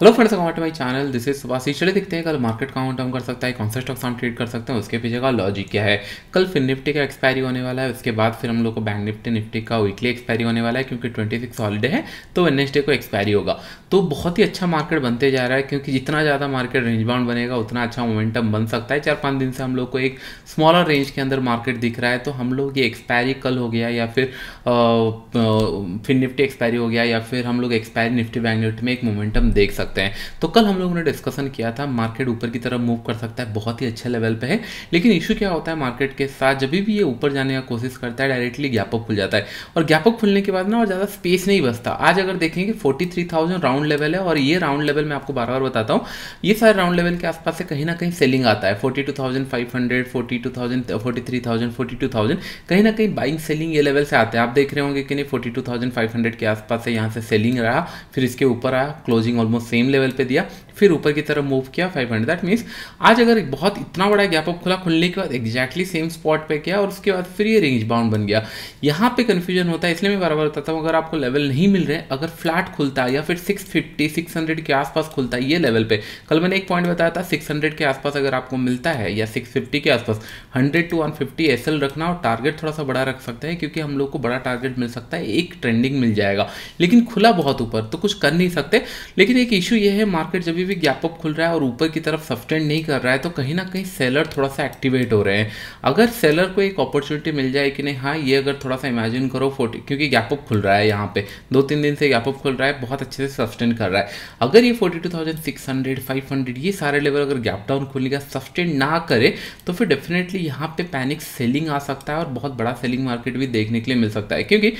Hello friends welcome to my channel this is Subhashi चले देखते हैं कल मार्केट काउंट हम कर सकता है कौन सा स्टॉक्स हम ट्रेड कर सकते हैं उसके पीछे का लॉजिक क्या है कल फिर निफ्टी का एक्सपायरी होने वाला है उसके बाद फिर हम लोग को बैंक निफ्टी निफ्टी का वीकली एक्सपायरी होने वाला है क्योंकि ट्वेंटी सिक्स हॉलीडे है तो वेनेसडे को एक्सपायरी होगा तो बहुत ही अच्छा मार्केट बनते जा रहा है क्योंकि जितना ज़्यादा मार्केट रेंज बाउंड बनेगा उतना अच्छा मोमेंटम बन सकता है चार पाँच दिन से हम लोग को एक स्मॉलर रेंज के अंदर मार्केट दिख रहा है तो हम लोग ये एक्सपायरी कल हो गया या फिर फिर निफ्टी एक्सपायरी हो गया या फिर हम लोग एक्सपायरी निफ्टी बैंक निफ्टी में एक मोमेंटम देख सकते सकते हैं तो कल हम लोगों ने डिस्कशन किया था मार्केट ऊपर की तरफ मूव कर सकता है बहुत ही अच्छे लेवल पे है लेकिन इशू क्या होता है मार्केट के साथ जब भी ये ऊपर जाने का कोशिश करता है डायरेक्टली गैपअप खुल जाता है और गैपअप खुलने के बाद ना और ज़्यादा स्पेस नहीं बचता आज अगर देखेंगे forty three thousand round level है और ये राउंड लेवल मैं आपको बार बार बताता हूँ ये सारे राउंड लेवल के आसपास से कहीं ना कहीं सेलिंग आता है forty two thousand five hundred forty two thousand forty three thousand forty two thousand कहीं ना कहीं बाइंग सेलिंग ये लेवल से आते हैं आप देख रहे होंगे कि नहीं forty two thousand five hundred के आसपास से यहाँ से सेलिंग रहा फिर इसके ऊपर आया क्लोजिंग ऑलमोस्ट सेम लेवल पे दिया फिर ऊपर की तरफ मूव किया 500 हंड्रेड दैट मीन्स आज अगर एक बहुत इतना बड़ा गैप अप खुला खुलने के बाद एग्जैक्टली सेम स्पॉट पे किया और उसके बाद फिर ये रेंज बाउंड बन गया यहाँ पे कन्फ्यूजन होता है इसलिए मैं बार बार बताता हूँ अगर आपको लेवल नहीं मिल रहे अगर फ्लैट खुलता या फिर 650 600 के आसपास खुलता है ये लेवल पे कल मैंने एक पॉइंट बताया था सिक्स के आसपास अगर आपको मिलता है या सिक्स के आसपास हंड्रेड टू वन फिफ्टी रखना और टारगेट थोड़ा सा बड़ा रख सकते हैं क्योंकि हम लोग को बड़ा टारगेट मिल सकता है एक ट्रेंडिंग मिल जाएगा लेकिन खुला बहुत ऊपर तो कुछ कर नहीं सकते लेकिन एक इशू ये है मार्केट जब भी गैपअप खुल रहा है और ऊपर की तरफ सस्टेंड नहीं कर रहा है तो कहीं ना कहीं सेलर थोड़ा सा एक्टिवेट हो रहे हैं अगर सेलर को एक अपॉर्चुनिटी मिल जाए कि नहीं हाँ ये अगर थोड़ा सा इमेजिन करो फोर्टी क्योंकि गैपअप खुल रहा है यहाँ पे दो तीन दिन से गैपअप खुल रहा है बहुत अच्छे से सस्टेन कर रहा है अगर ये forty two thousand six hundred five hundred ये सारे लेवल अगर गैप डाउन खुलेगा सस्टेन ना करे तो फिर डेफिनेटली यहाँ पे पैनिक सेलिंग आ सकता है और बहुत बड़ा सेलिंग मार्केट भी देखने के लिए मिल सकता है क्योंकि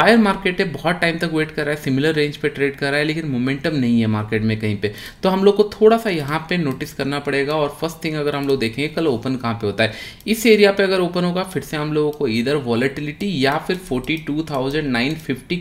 बायर मार्केट है बहुत टाइम तक वेट कर रहा है सिमिलर रेंज पर ट्रेड कर रहा है लेकिन मोमेंटम नहीं है मार्केट मार्केट में कहीं पे तो हम लोग को थोड़ा सा यहाँ पे नोटिस करना पड़ेगा और फर्स्ट थिंग अगर हम लोग देखेंगे कल ओपन कहाँ पे होता है इस एरिया पे अगर ओपन होगा फिर से हम लोगों को इधर वॉलेटिलिटी या फिर फोर्टी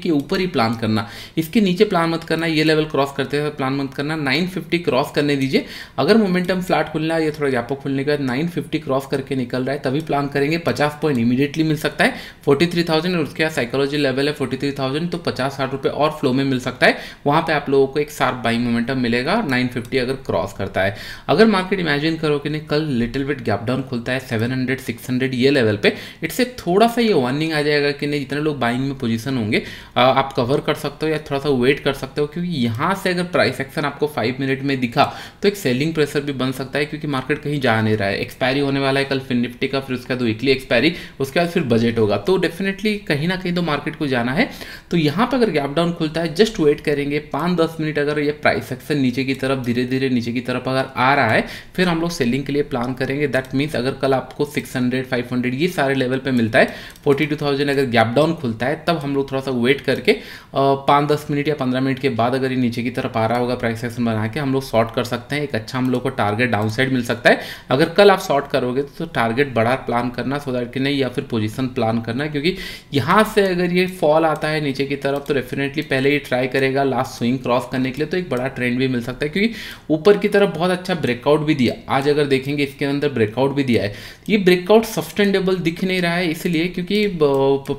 के ऊपर ही प्लान करना इसके नीचे प्लान मत करना ये लेवल क्रॉस करते हुए प्लान मत करना नाइन क्रॉस करने दीजिए अगर मोमेंटम फ्लैट खुलना है या थोड़ा व्यापक खुलने के बाद नाइन क्रॉस करके निकल रहा है तभी प्लान करेंगे पचास पॉइंट इमीडिएटली मिल सकता है फोर्टी थ्री थाउजेंड और उसके बाद साइकोलॉजी लेवल है फोर्टी थ्री थाउजेंड तो पचास साठ रुपये और फ्लो में मिल सकता है वहाँ पर आप लोगों को एक सार्प बाइंग बाइंग मोमेंटम मिलेगा और 950 अगर क्रॉस करता है अगर मार्केट इमेजिन करो कि नहीं कल लिटिल बिट गैप डाउन खुलता है 700 600 ये लेवल पे इससे थोड़ा सा ये वार्निंग आ जाएगा कि नहीं जितने लोग बाइंग में पोजिशन होंगे आप कवर कर सकते हो या थोड़ा सा वेट कर सकते हो क्योंकि यहाँ से अगर प्राइस एक्शन आपको फाइव मिनट में दिखा तो एक सेलिंग प्रेशर भी बन सकता है क्योंकि मार्केट कहीं जा नहीं रहा है एक्सपायरी होने वाला है कल फिर निफ्टी का फिर उसके बाद वीकली एक्सपायरी उसके बाद फिर बजट होगा तो डेफिनेटली कहीं ना कहीं तो मार्केट को जाना है तो यहाँ पर अगर गैप डाउन खुलता है जस्ट वेट करेंगे पाँच दस मिनट अगर ये प्राइस एक्शन नीचे की तरफ धीरे धीरे नीचे की तरफ अगर आ रहा है फिर हम लोग सेलिंग के लिए प्लान करेंगे दैट मीन्स अगर कल आपको 600 500 ये सारे लेवल पे मिलता है 42,000 अगर गैप डाउन खुलता है तब हम लोग थोड़ा सा वेट करके पाँच दस मिनट या पंद्रह मिनट के बाद अगर ये नीचे की तरफ आ रहा होगा प्राइस एक्शन बना के हम लोग शॉर्ट कर सकते हैं एक अच्छा हम लोग को टारगेट डाउन मिल सकता है अगर कल आप शॉर्ट करोगे तो टारगेट बड़ा प्लान करना सो दैट कि नहीं या फिर पोजिशन प्लान करना क्योंकि यहाँ से अगर ये फॉल आता है नीचे की तरफ तो डेफिनेटली पहले ही ट्राई करेगा लास्ट स्विंग क्रॉस करने के लिए तो एक बड़ा बड़ा ट्रेंड भी मिल सकता है क्योंकि ऊपर की तरफ बहुत अच्छा ब्रेकआउट भी दिया आज अगर देखेंगे इसके अंदर ब्रेकआउट भी दिया है ये ब्रेकआउट सस्टेनेबल दिख नहीं रहा है इसलिए क्योंकि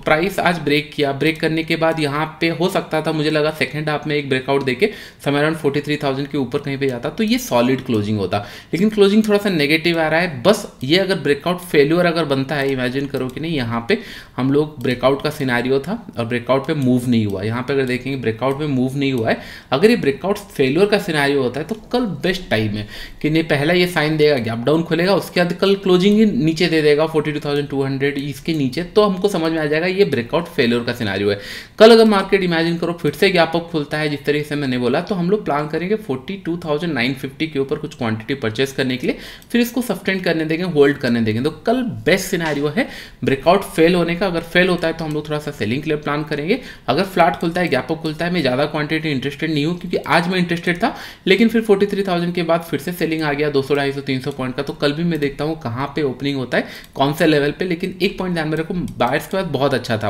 प्राइस आज ब्रेक किया ब्रेक करने के बाद यहाँ पे हो सकता था मुझे लगा सेकेंड हाफ में एक ब्रेकआउट देके समय अराउंड फोर्टी के ऊपर कहीं पर जाता तो ये सॉलिड क्लोजिंग होता लेकिन क्लोजिंग थोड़ा सा नेगेटिव आ रहा है बस ये अगर ब्रेकआउट फेल्यूर अगर बनता है इमेजिन करो कि नहीं यहाँ पे हम लोग ब्रेकआउट का सिनारियो था और ब्रेकआउट पे मूव नहीं हुआ यहाँ पे अगर देखेंगे ब्रेकआउट पे मूव नहीं हुआ है अगर ये ब्रेकआउट फेलियर का सिनारी होता है तो कल बेस्ट टाइम है कि नहीं पहला ये साइन देगा गैप डाउन खुलेगा उसके बाद कल क्लोजिंग ही नीचे दे देगा forty two thousand two hundred इसके नीचे तो हमको समझ में आ जाएगा ये ब्रेकआउट फेलियर का सिनारी है कल अगर मार्केट इमेजिन करो फिर से गैप अप खुलता है जिस तरीके से मैंने बोला तो हम लोग प्लान करेंगे forty two thousand nine fifty के ऊपर कुछ क्वांटिटी परचेस करने के लिए फिर इसको सस्टेंड करने देंगे होल्ड करने देंगे तो कल बेस्ट सिनारी है ब्रेकआउट फेल होने का अगर फेल होता है तो हम लोग थोड़ा सा सेलिंग के लिए प्लान करेंगे अगर फ्लैट खुलता है गैप अप खुलता है मैं ज़्यादा क्वांटिटी इंटरेस्टेड नहीं हूँ क्योंकि आज में इंटरेस्टेड था लेकिन फिर 43,000 के बाद फिर से सेलिंग आ गया 200 250 300 पॉइंट का तो कल भी मैं देखता हूँ कहाँ पे ओपनिंग होता है कौन से लेवल पे लेकिन एक पॉइंट ध्यान में रखो बायर्स के बाद बहुत अच्छा था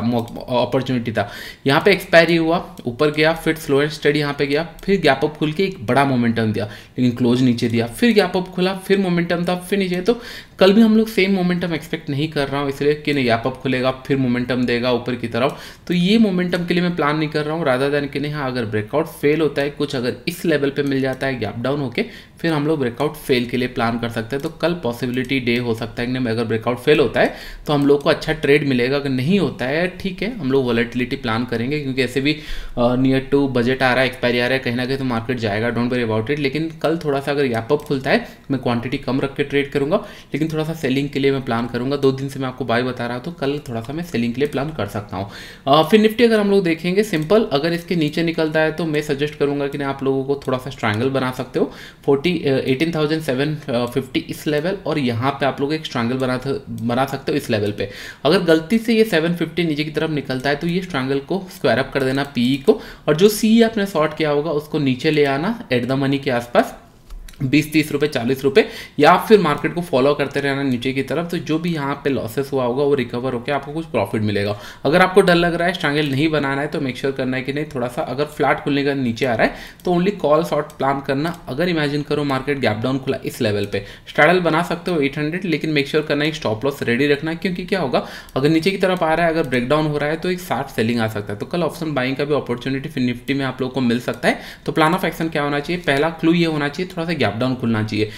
अपॉर्चुनिटी था यहाँ पे एक्सपायरी हुआ ऊपर गया फिर स्लो एंड स्टडी यहाँ पे गया फिर गैप अप खुल के एक बड़ा मोमेंटम दिया लेकिन क्लोज नीचे दिया फिर गैप अप खुला फिर मोमेंटम था फिर नीचे तो कल भी हम लोग सेम मोमेंटम एक्सपेक्ट नहीं कर रहा हूँ इसलिए कि नहीं गैप अप खुलेगा फिर मोमेंटम देगा ऊपर की तरफ तो ये मोमेंटम के लिए मैं प्लान नहीं कर रहा हूँ राधा दैन के नहीं हाँ अगर ब्रेकआउट फेल होता है कुछ अगर अगर इस लेवल पे मिल जाता है गैप डाउन होके फिर हम लोग ब्रेकआउट फेल के लिए प्लान कर सकते हैं तो कल पॉसिबिलिटी डे हो सकता है कि अगर ब्रेकआउट फेल होता है तो हम लोग को अच्छा ट्रेड मिलेगा अगर नहीं होता है ठीक है हम लोग वॉलेटिलिटी प्लान करेंगे क्योंकि ऐसे भी नियर टू बजट आ रहा है एक्सपायरी आ रहा है कहीं ना कहीं तो मार्केट जाएगा डोंट वरी अबाउट इट लेकिन कल थोड़ा सा अगर गैपअप खुलता है मैं क्वांटिटी कम रख के ट्रेड करूंगा लेकिन थोड़ा सा सेलिंग के लिए मैं प्लान करूंगा दो दिन से मैं आपको बाय बता रहा हूँ तो कल थोड़ा सा मैं सेलिंग के लिए प्लान कर सकता हूँ फिर निफ्टी अगर हम लोग देखेंगे सिंपल अगर इसके नीचे निकलता है तो मैं सजेस्ट करूँगा कि आप लोगों को थोड़ा सा स्ट्रैंगल बना सकते हो फोर्टी फोर्टी एटीन फिफ्टी इस लेवल और यहाँ पे आप लोग एक स्ट्रांगल बना बना सकते हो इस लेवल पे अगर गलती से ये सेवन फिफ्टी नीचे की तरफ निकलता है तो ये स्ट्रांगल को स्क्वायर अप कर देना पी e को और जो सी आपने शॉर्ट किया होगा उसको नीचे ले आना एट द मनी के आसपास बीस तीस रुपये चालीस रुपये या फिर मार्केट को फॉलो करते रहना नीचे की तरफ तो जो भी यहाँ पे लॉसेस हुआ होगा वो रिकवर होकर आपको कुछ प्रॉफिट मिलेगा अगर आपको डर लग रहा है स्ट्रांगल नहीं बनाना है तो मेक श्योर sure करना है कि नहीं थोड़ा सा अगर फ्लैट खुलने का नीचे आ रहा है तो ओनली कॉल शॉर्ट प्लान करना अगर इमेजिन करो मार्केट गैप डाउन खुला इस लेवल पर स्ट्रैडल बना सकते हो एट लेकिन मेक श्योर sure करना है स्टॉप लॉस रेडी रखना क्योंकि क्या होगा अगर नीचे की तरफ आ रहा है अगर ब्रेकडाउन हो रहा है तो एक साफ सेलिंग आ सकता है तो कल ऑप्शन बाइंग का भी अपॉर्चुनिटी फिर निफ्टी में आप लोग को मिल सकता है तो प्लान ऑफ एक्शन क्या होना चाहिए पहला क्लू ये होना चाहिए थोड़ा सा गैप गैप डाउन खुलना चाहिए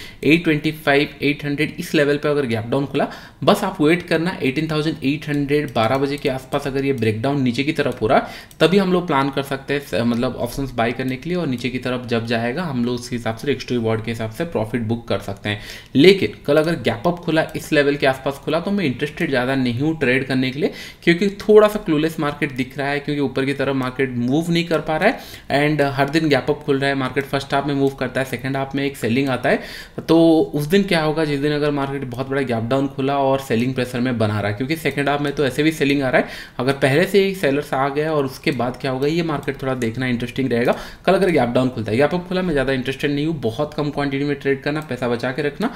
825, 800 इस लेवल पे अगर गैप डाउन खुला बस आप वेट करना 18,800 12 बजे के आसपास अगर ये डाउन नीचे की तरफ हो रहा है तभी हम लोग प्लान कर सकते हैं मतलब ऑप्शंस बाय करने के लिए और नीचे की तरफ जब जाएगा हम लोग उसके हिसाब से एक्स्ट्री रिवॉर्ड के हिसाब से प्रॉफिट बुक कर सकते हैं लेकिन कल अगर गैप अप खुला इस लेवल के आसपास खुला तो मैं इंटरेस्टेड ज़्यादा नहीं हूँ ट्रेड करने के लिए क्योंकि थोड़ा सा क्लूलेस मार्केट दिख रहा है क्योंकि ऊपर की तरफ मार्केट मूव नहीं कर पा रहा है एंड हर दिन गैप अप खुल रहा है मार्केट फर्स्ट हाफ में मूव करता है सेकंड हाफ में एक सेलिंग आता है तो उस दिन क्या होगा जिस दिन अगर मार्केट बहुत बड़ा गैप डाउन खुला और सेलिंग प्रेशर में बना रहा है क्योंकि सेकेंड हाफ में तो ऐसे भी सेलिंग आ रहा है अगर पहले से ही सेलर्स आ गया और उसके बाद क्या होगा ये मार्केट थोड़ा देखना इंटरेस्टिंग रहेगा कल अगर गैप डाउन खुलता है गैप अप खुला मैं ज़्यादा इंटरेस्टेड नहीं हूँ बहुत कम क्वांटिटी में ट्रेड करना पैसा बचा के रखना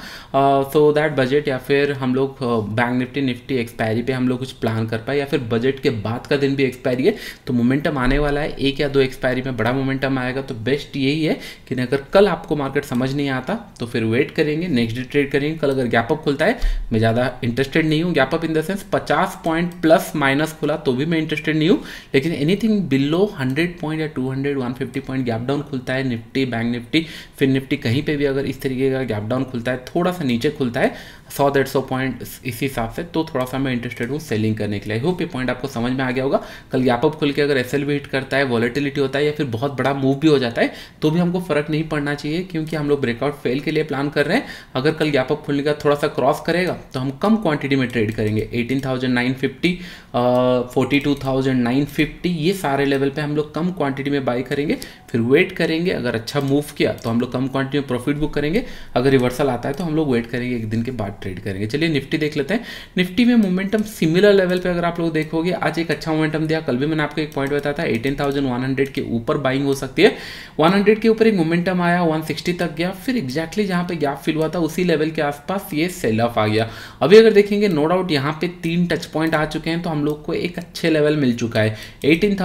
सो दैट बजट या फिर हम लोग बैंक निफ्टी निफ्टी एक्सपायरी पे हम लोग कुछ प्लान कर पाए या फिर बजट के बाद का दिन भी एक्सपायरी है तो मोमेंटम आने वाला है एक या दो एक्सपायरी में बड़ा मोमेंटम आएगा तो बेस्ट यही है कि अगर कल आपको मार्केट समझ समझ नहीं आता तो फिर वेट करेंगे नेक्स्ट डे ट्रेड करेंगे कल अगर गैप अप खुलता है मैं ज़्यादा इंटरेस्टेड नहीं हूँ gap up in the sense पचास पॉइंट प्लस माइनस खुला तो भी मैं इंटरेस्टेड नहीं हूँ लेकिन एनीथिंग बिलो हंड्रेड पॉइंट या two hundred one fifty point gap down खुलता है निफ्टी बैंक निफ्टी फिर निफ्टी कहीं पर भी अगर इस तरीके का गैप डाउन खुलता है थोड़ा सा नीचे खुलता है सौ डेढ़ सौ पॉइंट इस हिसाब से तो थोड़ा सा मैं इंटरेस्टेड हूँ सेलिंग करने के लिए होप ये पॉइंट आपको समझ में आ गया होगा कल गैप खुल के अगर एस एल हिट करता है वॉलेटिलिटी होता है या फिर बहुत बड़ा मूव भी हो जाता है तो भी हमको फर्क नहीं पड़ना चाहिए क्योंकि हम लोग ब्रेकआउट फेल के लिए प्लान कर रहे हैं अगर कल गैप खुलने का थोड़ा सा क्रॉस करेगा तो हम कम क्वांटिटी में ट्रेड करेंगे eighteen thousand nine fifty forty two thousand nine fifty ये सारे लेवल पर हम लोग कम क्वांटिटी में बाई करेंगे फिर वेट करेंगे अगर अच्छा मूव किया तो हम लोग कम क्वांटिटी में प्रॉफिट बुक करेंगे अगर रिवर्सल आता है तो हम लोग वेट करेंगे एक दिन के बाद ट्रेड करेंगे चलिए निफ्टी देख लेते हैं निफ्टी में मोमेंटम सिमिलर लेवल पे अगर आप लोग देखोगे आज एक अच्छा मोमेंटम दिया कल भी मैंने आपको एक पॉइंट बताया था 18,100 के ऊपर बाइंग हो सकती है 100 के ऊपर एक मोमेंटम आया 160 तक गया फिर एग्जैक्टली जहाँ पे गैप फिल हुआ था उसी लेवल के आसपास ये सेल ऑफ आ गया अभी अगर देखेंगे नो डाउट यहाँ पे तीन टच पॉइंट आ चुके हैं तो हम लोग को एक अच्छे लेवल मिल चुका है एटीन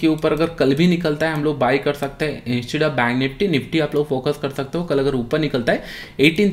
के ऊपर अगर कल भी निकलता है हम लोग बाई कर सकते हैं instead of bank Nifty Nifty आप लोग फोकस कर सकते हो कल अगर ऊपर निकलता है एटीन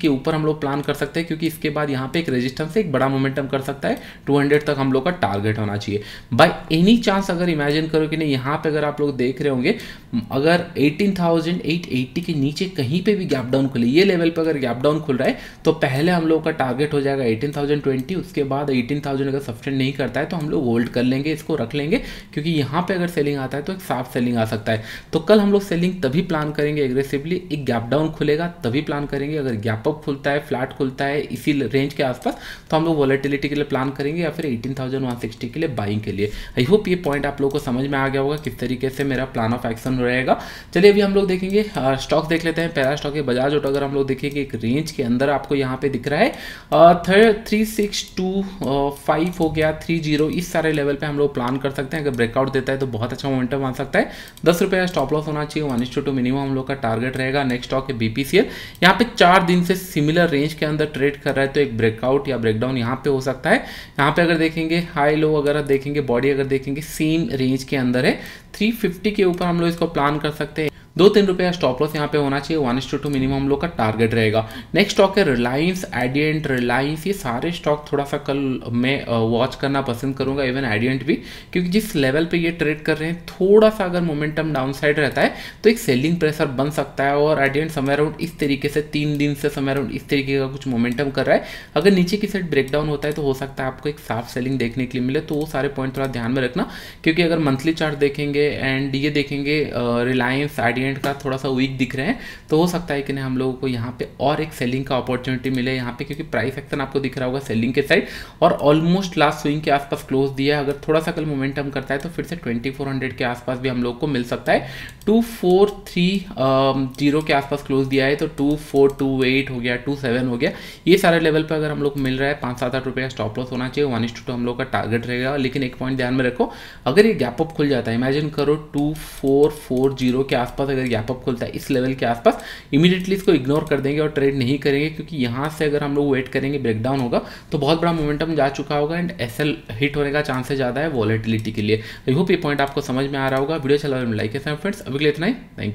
के ऊपर हम लोग प्लान कर सकते हैं क्योंकि इसके बाद यहाँ पे एक रेजिस्टेंस एक बड़ा मोमेंटम कर सकता है 200 तक हम लोग का टारगेट होना चाहिए बाय एनी चांस अगर इमेजिन करो कि नहीं यहाँ पे अगर आप लोग देख रहे होंगे हम्म। अगर 18,880 के नीचे कहीं पे भी गैप डाउन खुले ये लेवल पे अगर गैप डाउन खुल रहा है तो पहले हम लोग का टारगेट हो जाएगा 18,020 उसके बाद 18,000 अगर सस्टेन नहीं करता है तो हम लोग होल्ड कर लेंगे इसको रख लेंगे क्योंकि यहाँ पे अगर सेलिंग आता है तो एक साफ सेलिंग आ सकता है तो कल हम लोग सेलिंग तभी प्लान करेंगे एग्रेसिवली एक गैप डाउन खुलेगा तभी प्लान करेंगे अगर गैप अप खुलता है फ्लैट खुलता है इसी रेंज के आसपास तो हम लोग वॉलेटिलिटी के लिए प्लान करेंगे या फिर एटीन थाउजेंड वन सिक्सटी के लिए बाइंग के लिए आई होप ये पॉइंट आप लोग को समझ में आ गया होगा किस तरीके से मेरा प्लान ऑफ एक्शन रहेगा चलिए अभी हम लोग देखेंगे स्टॉक देख लेते हैं पहला स्टॉक है बजाज ऑटो अगर हम लोग देखेंगे एक रेंज के अंदर आपको यहाँ पे दिख रहा है थ्री सिक्स टू फाइव हो गया थ्री जीरो इस सारे लेवल पे हम लोग प्लान कर सकते हैं अगर ब्रेकआउट देता है तो बहुत अच्छा मोमेंटम आ सकता है दस रुपये का स्टॉप लॉस होना चाहिए वन टू मिनिमम हम लोग का टारगेट रहेगा नेक्स्ट स्टॉक है बीपीसीएल यहाँ पे चार दिन से सिमिलर रेंज के अंदर ट्रेड कर रहा है तो एक ब्रेकआउट या ब्रेकडाउन यहाँ पे हो सकता है यहाँ पे अगर देखेंगे हाई लो अगर देखेंगे बॉडी अगर देखेंगे सेम रेंज के अंदर है 350 के ऊपर हम लोग इसको प्लान कर सकते हैं दो तीन रुपए का स्टॉप लॉस यहाँ पे होना चाहिए वन टू टू मिनिमम लोग का टारगेट रहेगा नेक्स्ट स्टॉक है रिलायंस एडियंट रिलायंस ये सारे स्टॉक थोड़ा सा कल मैं वॉच करना पसंद करूंगा इवन एडियंट भी क्योंकि जिस लेवल पे ये ट्रेड कर रहे हैं थोड़ा सा अगर मोमेंटम डाउन साइड रहता है तो एक सेलिंग प्रेशर बन सकता है और एडियंट समय अराउंड इस तरीके से तीन दिन से समय अराउंड इस तरीके का कुछ मोमेंटम कर रहा है अगर नीचे की साइड ब्रेकडाउन होता है तो हो सकता है आपको एक साफ सेलिंग देखने के लिए मिले तो वो सारे पॉइंट थोड़ा ध्यान में रखना क्योंकि अगर मंथली चार्ट देखेंगे एंड ये देखेंगे रिलायंस एडियंट सेगमेंट का थोड़ा सा वीक दिख रहे हैं तो हो सकता है कि ना हम लोगों को यहाँ पे और एक सेलिंग का अपॉर्चुनिटी मिले यहाँ पे क्योंकि प्राइस एक्शन आपको दिख रहा होगा सेलिंग के साइड और ऑलमोस्ट लास्ट स्विंग के आसपास क्लोज दिया है अगर थोड़ा सा कल मोमेंटम करता है तो फिर से ट्वेंटी के आसपास भी हम लोग को मिल सकता है टू के आसपास क्लोज दिया है तो टू हो गया टू हो गया ये सारे लेवल पर अगर हम लोग मिल रहा है पाँच सात आठ रुपये का स्टॉप लॉस होना चाहिए वन हम लोग का टारगेट रहेगा लेकिन एक पॉइंट ध्यान में रखो अगर ये गैप अप खुल जाता है इमेजिन करो टू फोर फोर जीरो के आसपास अगर गैप अप खुलता है इस लेवल के आसपास इमीडिएटली इसको इग्नोर कर देंगे और ट्रेड नहीं करेंगे क्योंकि यहाँ से अगर हम लोग वेट करेंगे ब्रेकडाउन होगा तो बहुत बड़ा मोमेंटम जा चुका होगा एंड एस हिट होने का चांसेस ज़्यादा है वॉलेटिलिटी के लिए आई होप ये पॉइंट आपको समझ में आ रहा होगा वीडियो चला लाइक है फ्रेंड्स अभी के लिए इतना ही थैंक यू